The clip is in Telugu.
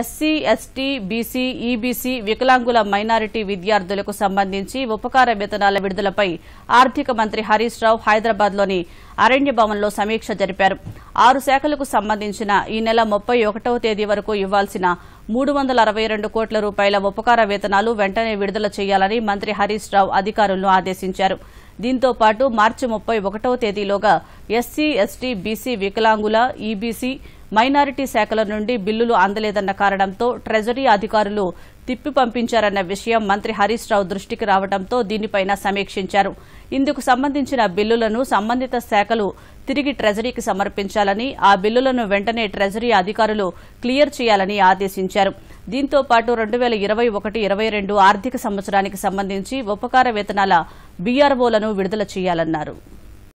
ఎస్సీ ఎస్టీ బీసీ ఈబీసీ వికలాంగుల మైనారిటీ విద్యార్థులకు సంబంధించి ఉపకార వేతనాల విడుదలపై ఆర్థిక మంత్రి హరీష్ రావు హైదరాబాద్లోని అరణ్య భవన్లో సమీక్ష జరిపారు ఆరు శాఖలకు సంబంధించిన ఈ నెల ముప్పై ఒకటవ తేదీ వరకు ఇవ్వాల్సిన మూడు వందల అరవై రెండు కోట్ల రూపాయల ఉపకార వేతనాలు వెంటనే విడుదల చేయాలని మంత్రి హరీష్ రావు అధికారులను ఆదేశించారు దీంతో పాటు మార్చి ముప్పై ఒకటవ తేదీలోగా ఎస్సీ ఎస్టీ బీసీ వికలాంగుల ఈబీసీ మైనారిటీ శాఖల నుండి బిల్లులు అందలేదన్న కారణంతో ట్రెజరీ అధికారులు తిప్పి పంపించారన్న విషయం మంత్రి హరీష్ రావు దృష్టికి రావడంతో దీనిపైన సమీక్షించారు ఇందుకు సంబంధించిన బిల్లులను సంబంధిత శాఖలు తిరిగి ట్రెజరీకి సమర్పించాలని ఆ బిల్లులను వెంటనే ట్రెజరీ అధికారులు క్లియర్ చేయాలని ఆదేశించారు దీంతో పాటు రెండు వేల ఇరవై ఒకటి ఇరవై రెండు ఆర్థిక సంవత్సరానికి సంబంధించి ఉపకార వేతనాల బీఆర్వోలను విడుదల చేయాలన్నారు